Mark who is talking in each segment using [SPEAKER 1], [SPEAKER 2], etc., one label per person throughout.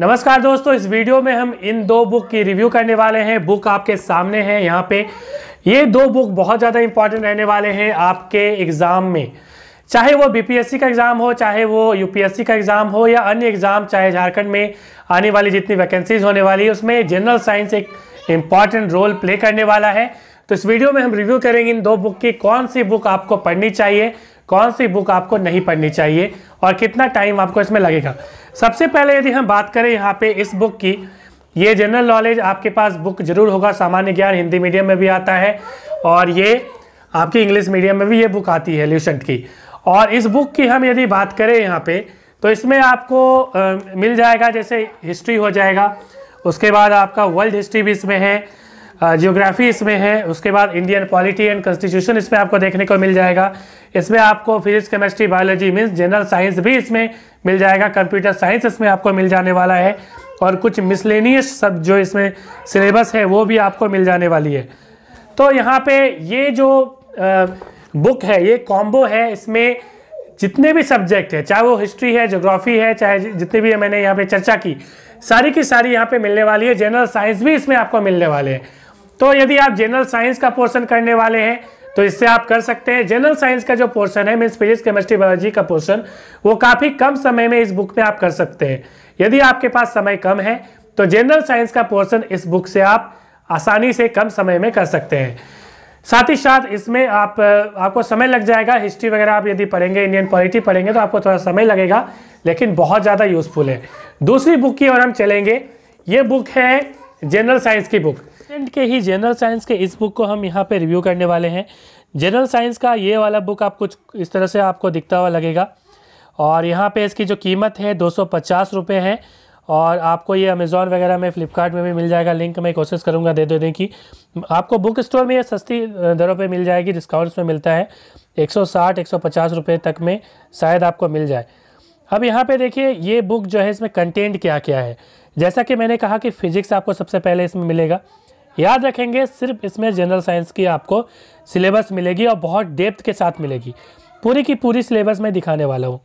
[SPEAKER 1] नमस्कार दोस्तों इस वीडियो में हम इन दो बुक की रिव्यू करने वाले हैं बुक आपके सामने है यहाँ पे ये दो बुक बहुत ज़्यादा इंपॉर्टेंट रहने वाले हैं आपके एग्ज़ाम में चाहे वो बीपीएससी का एग्ज़ाम हो चाहे वो यूपीएससी का एग्ज़ाम हो या अन्य एग्ज़ाम चाहे झारखंड में आने वाली जितनी वैकेंसीज होने वाली है उसमें जनरल साइंस एक इम्पॉर्टेंट रोल प्ले करने वाला है तो इस वीडियो में हम रिव्यू करेंगे इन दो बुक की कौन सी बुक आपको पढ़नी चाहिए कौन सी बुक आपको नहीं पढ़नी चाहिए और कितना टाइम आपको इसमें लगेगा सबसे पहले यदि हम बात करें यहाँ पे इस बुक की ये जनरल नॉलेज आपके पास बुक जरूर होगा सामान्य ज्ञान हिंदी मीडियम में भी आता है और ये आपकी इंग्लिश मीडियम में भी ये बुक आती है ल्यूसेंट की और इस बुक की हम यदि बात करें यहाँ पे तो इसमें आपको आ, मिल जाएगा जैसे हिस्ट्री हो जाएगा उसके बाद आपका वर्ल्ड हिस्ट्री भी इसमें है जियोग्राफी इसमें है उसके बाद इंडियन पॉलिटी एंड कॉन्स्टिट्यूशन इसमें आपको देखने को मिल जाएगा इसमें आपको physics chemistry biology means general science भी इसमें मिल जाएगा कंप्यूटर साइंस इसमें आपको मिल जाने वाला है और कुछ मिसलेनियस सब जो इसमें सिलेबस है वो भी आपको मिल जाने वाली है तो यहाँ पे ये जो आ, बुक है ये कॉम्बो है इसमें जितने भी सब्जेक्ट है चाहे वो हिस्ट्री है जोग्राफी है चाहे जितने भी मैंने यहाँ पे चर्चा की सारी की सारी यहाँ पे मिलने वाली है जनरल साइंस भी इसमें आपको मिलने वाले हैं तो यदि आप जनरल साइंस का पोर्सन करने वाले हैं तो इससे आप कर सकते हैं जनरल साइंस का जो पोर्सन है मीन्स फिजिक्स केमिस्ट्री बायोलॉजी का पोर्सन वो काफ़ी कम समय में इस बुक में आप कर सकते हैं यदि आपके पास समय कम है तो जनरल साइंस का पोर्सन इस बुक से आप आसानी से कम समय में कर सकते हैं साथ ही साथ इसमें आप आपको समय लग जाएगा हिस्ट्री वगैरह आप यदि पढ़ेंगे इंडियन पॉलिटी पढ़ेंगे तो आपको थोड़ा समय लगेगा लेकिन बहुत ज़्यादा यूज़फुल है दूसरी बुक की ओर हम चलेंगे ये बुक है जनरल साइंस की बुक स्टूडेंट के ही जनरल साइंस के इस बुक को हम यहाँ पे रिव्यू करने वाले हैं जनरल साइंस का ये वाला बुक आप कुछ इस तरह से आपको दिखता हुआ लगेगा और यहाँ पे इसकी जो कीमत है दो सौ है और आपको ये अमेज़ोन वगैरह में फ्लिपकार्ट में भी मिल जाएगा लिंक मैं कोशिश करूँगा दे देने की आपको बुक स्टोर में ये सस्ती दरों पर मिल जाएगी डिस्काउंट्स में मिलता है 160 150 रुपए तक में शायद आपको मिल जाए अब यहाँ पे देखिए ये बुक जो है इसमें कंटेंट क्या क्या है जैसा कि मैंने कहा कि फ़िज़िक्स आपको सबसे पहले इसमें मिलेगा याद रखेंगे सिर्फ इसमें जनरल साइंस की आपको सिलेबस मिलेगी और बहुत डेप्थ के साथ मिलेगी पूरी की पूरी सिलेबस मैं दिखाने वाला हूँ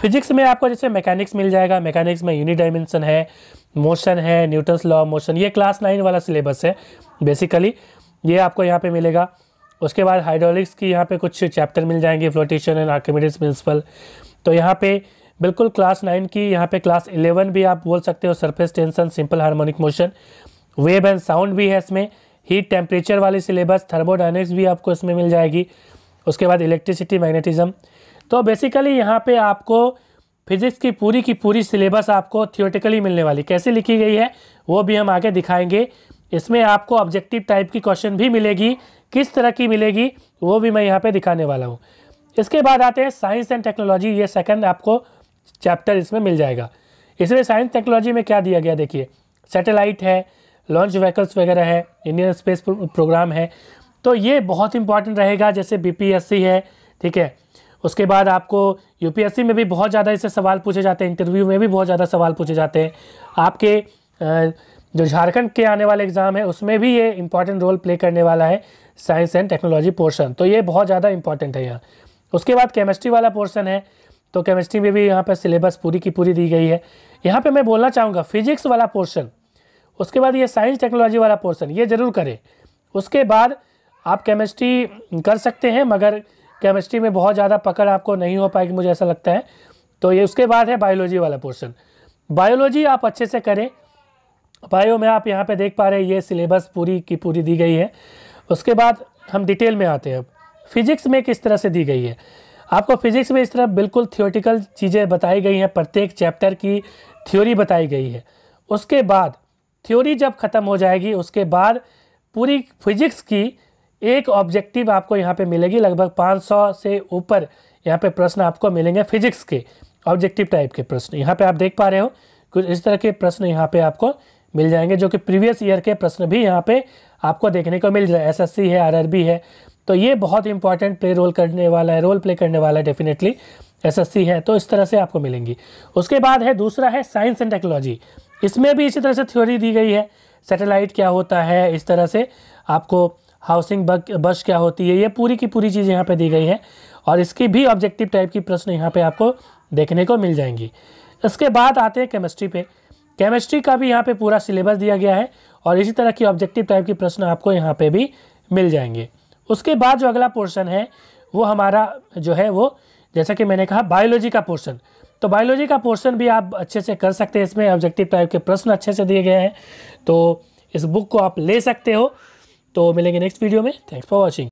[SPEAKER 1] फिजिक्स में आपको जैसे मैकेनिक्स मिल जाएगा मैकेनिक्स में यूनिट डायमेंशन है मोशन है न्यूटन्स लॉ ऑफ मोशन ये क्लास नाइन वाला सिलेबस है बेसिकली ये आपको यहाँ पे मिलेगा उसके बाद हाइड्रोलिक्स की यहाँ पे कुछ चैप्टर मिल जाएंगे फ्लोटेशन एंड आर्किमिडीज प्रिंसिपल तो यहाँ पे बिल्कुल क्लास नाइन की यहाँ पे क्लास इलेवन भी आप बोल सकते हो surface tension simple harmonic motion wave and sound भी है इसमें हीट टेम्परेचर वाली सिलेबस थर्मोडाइनिक्स भी आपको इसमें मिल जाएगी उसके बाद इलेक्ट्रिसिटी मैग्नेटिज्म तो बेसिकली यहाँ पे आपको फिजिक्स की पूरी की पूरी सिलेबस आपको थियोटिकली मिलने वाली कैसे लिखी गई है वो भी हम आगे दिखाएंगे इसमें आपको ऑब्जेक्टिव टाइप की क्वेश्चन भी मिलेगी किस तरह की मिलेगी वो भी मैं यहाँ पर दिखाने वाला हूँ इसके बाद आते हैं साइंस एंड टेक्नोलॉजी ये सेकंड आपको चैप्टर इसमें मिल जाएगा इसमें साइंस टेक्नोलॉजी में क्या दिया गया देखिए सेटेलाइट है लॉन्च व्हीकल्स वगैरह है इंडियन स्पेस प्रोग्राम है तो ये बहुत इंपॉर्टेंट रहेगा जैसे बीपीएससी है ठीक है उसके बाद आपको यूपीएससी में भी बहुत ज़्यादा इससे सवाल पूछे जाते हैं इंटरव्यू में भी बहुत ज़्यादा सवाल पूछे जाते हैं आपके जो झारखंड के आने वाले एग्ज़ाम है उसमें भी ये इंपॉर्टेंट रोल प्ले करने वाला है साइंस एंड टेक्नोलॉजी पोर्शन तो ये बहुत ज़्यादा इंपॉर्टेंट है यहाँ उसके बाद केमिस्ट्री वाला पोर्शन है तो केमिस्ट्री में भी यहाँ पर सिलेबस पूरी की पूरी दी गई है यहाँ पर मैं बोलना चाहूँगा फिजिक्स वाला पोर्शन उसके बाद ये साइंस टेक्नोलॉजी वाला पोर्सन ये ज़रूर करें उसके बाद आप केमिस्ट्री कर सकते हैं मगर केमिस्ट्री में बहुत ज़्यादा पकड़ आपको नहीं हो पाएगी मुझे ऐसा लगता है तो ये उसके बाद है बायोलॉजी वाला पोर्सन बायोलॉजी आप अच्छे से करें बायो में आप यहाँ पे देख पा रहे हैं ये सिलेबस पूरी की पूरी दी गई है उसके बाद हम डिटेल में आते हैं अब फिजिक्स में किस तरह से दी गई है आपको फिजिक्स में इस तरह बिल्कुल थियोटिकल चीज़ें बताई गई हैं प्रत्येक चैप्टर की थ्योरी बताई गई है उसके बाद थ्योरी जब ख़त्म हो जाएगी उसके बाद पूरी फिजिक्स की एक ऑब्जेक्टिव आपको यहाँ पे मिलेगी लगभग 500 से ऊपर यहाँ पे प्रश्न आपको मिलेंगे फिजिक्स के ऑब्जेक्टिव टाइप के प्रश्न यहाँ पे आप देख पा रहे हो कुछ इस तरह के प्रश्न यहाँ पे आपको मिल जाएंगे जो कि प्रीवियस ईयर के प्रश्न भी यहाँ पे आपको देखने को मिल जाए एस है आर है तो ये बहुत इंपॉर्टेंट प्ले रोल करने वाला है रोल प्ले करने वाला है डेफिनेटली एस है तो इस तरह से आपको मिलेंगी उसके बाद है दूसरा है साइंस एंड टेक्नोलॉजी इसमें भी इसी तरह से थ्योरी दी गई है सैटेलाइट क्या होता है इस तरह से आपको हाउसिंग बग बश क्या होती है ये पूरी की पूरी चीज़ यहाँ पे दी गई है और इसकी भी ऑब्जेक्टिव टाइप की प्रश्न यहाँ पे आपको देखने को मिल जाएंगी इसके बाद आते हैं केमिस्ट्री पे केमिस्ट्री का भी यहाँ पे पूरा सिलेबस दिया गया है और इसी तरह की ऑब्जेक्टिव टाइप की प्रश्न आपको यहाँ पर भी मिल जाएंगे उसके बाद जो अगला पोर्शन है वो हमारा जो है वो जैसा कि मैंने कहा बायोलॉजी का पोर्शन तो बायोलॉजी का पोर्शन भी आप अच्छे से कर सकते हैं इसमें ऑब्जेक्टिव टाइप के प्रश्न अच्छे से दिए गए हैं तो इस बुक को आप ले सकते हो तो मिलेंगे नेक्स्ट वीडियो में थैंक्स फॉर वॉचिंग